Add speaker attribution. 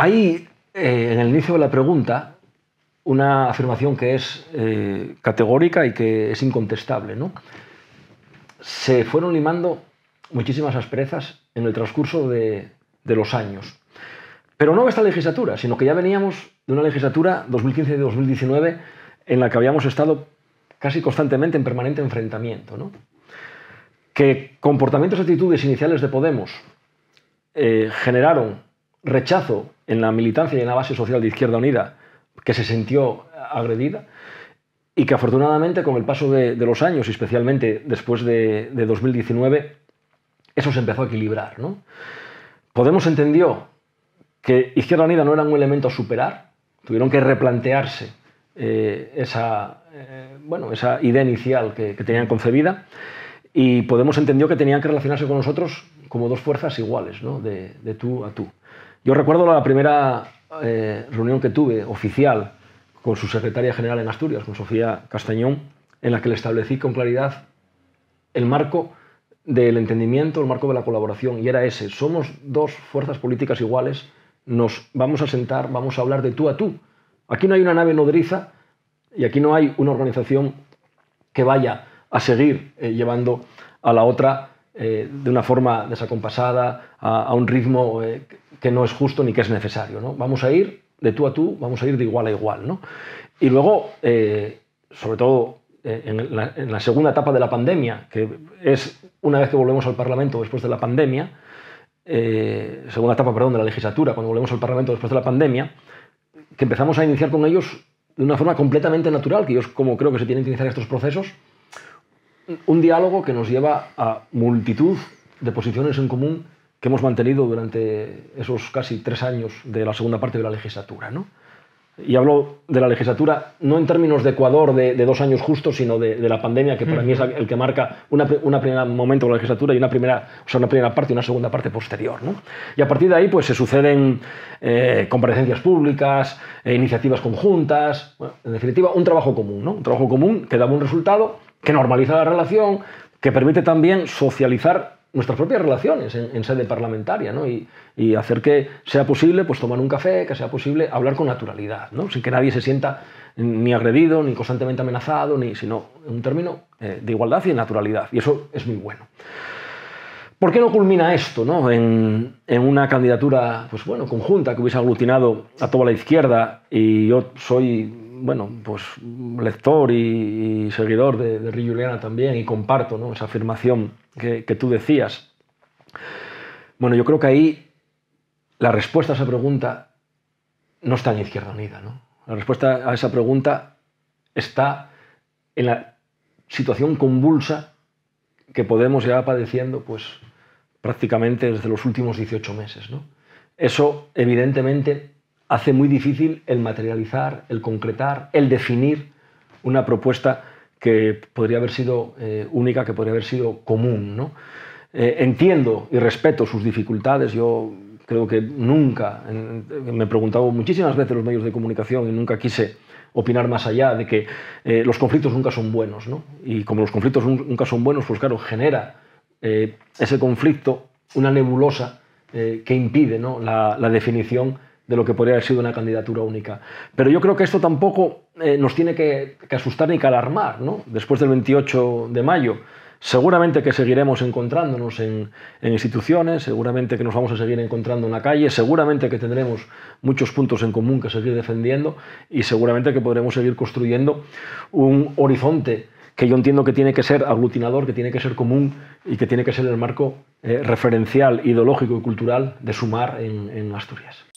Speaker 1: Hay eh, en el inicio de la pregunta una afirmación que es eh, categórica y que es incontestable. Se fueron limando muchísimas asperezas en el transcurso de, los años. Pero no esta legislatura, sino que ya veníamos de una legislatura 2015-2019 en la que habíamos estado casi constantemente en permanente enfrentamiento. Que comportamientos y actitudes iniciales de Podemos eh, generaron rechazo en la militancia y en la base social de Izquierda Unida que se sintió agredida y que afortunadamente con el paso de, los años, y especialmente después de, 2019, eso se empezó a equilibrar. Podemos entendió que Izquierda Unida no era un elemento a superar, tuvieron que replantearse eh, esa, eh, bueno, esa idea inicial que, que tenían concebida y Podemos entendió que tenían que relacionarse con nosotros como dos fuerzas iguales, ¿no? de, tú a tú. Yo recuerdo la primera eh, reunión que tuve oficial con su secretaria general en Asturias, con Sofía Castañón, en la que le establecí con claridad el marco del entendimiento, el marco de la colaboración, y era ese, somos dos fuerzas políticas iguales, nos vamos a sentar, vamos a hablar de tú a tú. Aquí no hay una nave nodriza y aquí no hay una organización que vaya a seguir eh, llevando a la otra eh, de una forma desacompasada, a, un ritmo eh, que no es justo ni que es necesario. ¿no? Vamos a ir de tú a tú, vamos a ir de igual a igual. Y luego, eh, sobre todo en la, segunda etapa de la pandemia, que es una vez que volvemos al Parlamento después de la pandemia, segunda etapa, perdón, de la legislatura, cuando volvemos al Parlamento después de la pandemia, que empezamos a iniciar con ellos de una forma completamente natural, que ellos como creo que se tienen que iniciar estos procesos, un diálogo que nos lleva a multitud de posiciones en común que hemos mantenido durante esos casi tres años de la segunda parte de la legislatura. Y hablo de la legislatura no en términos de Ecuador de, dos años justos, sino de, la pandemia, que para mí es el que marca una, primer momento de la legislatura y una primera, o primera parte y una segunda parte posterior. Y a partir de ahí pues, se suceden eh, comparecencias públicas, eh, iniciativas conjuntas, en definitiva, un trabajo común, un trabajo común que da un resultado que normaliza la relación, que permite también socializar nuestras propias relaciones en, sede parlamentaria ¿no? y, hacer que sea posible pues, tomar un café, que sea posible hablar con naturalidad, ¿no? sin que nadie se sienta ni agredido, ni constantemente amenazado, ni, sino un término eh, de igualdad y de naturalidad. Y eso es muy bueno. ¿Por qué no culmina esto ¿no? En, una candidatura pues bueno, conjunta que hubiese aglutinado a toda la izquierda? Y yo soy bueno, pues lector y, seguidor de, de Juliana también y comparto ¿no? esa afirmación que, tú decías. Bueno, yo creo que ahí la respuesta a esa pregunta no está en Izquierda Unida, ¿no? La respuesta a esa pregunta está en la situación convulsa que Podemos ya padeciendo pues, prácticamente desde los últimos 18 meses. ¿no? Eso, evidentemente, hace muy difícil el materializar, el concretar, el definir una propuesta que podría haber sido eh, única, que podría haber sido común. ¿no? Eh, entiendo y respeto sus dificultades. Yo creo que nunca, me he preguntado muchísimas veces los medios de comunicación y nunca quise opinar más allá de que eh, los conflictos nunca son buenos. ¿no? Y como los conflictos nunca son buenos, pues claro, genera ese conflicto una nebulosa que impide la, la definición de lo que podría haber sido una candidatura única. Pero yo creo que esto tampoco eh, nos tiene que, asustar ni que alarmar, Después del 28 de mayo. Seguramente que seguiremos encontrándonos en, instituciones, seguramente que nos vamos a seguir encontrando en la calle, seguramente que tendremos muchos puntos en común que seguir defendiendo y seguramente que podremos seguir construyendo un horizonte que yo entiendo que tiene que ser aglutinador, que tiene que ser común y que tiene que ser el marco eh, referencial, ideológico y cultural de sumar en, en Asturias.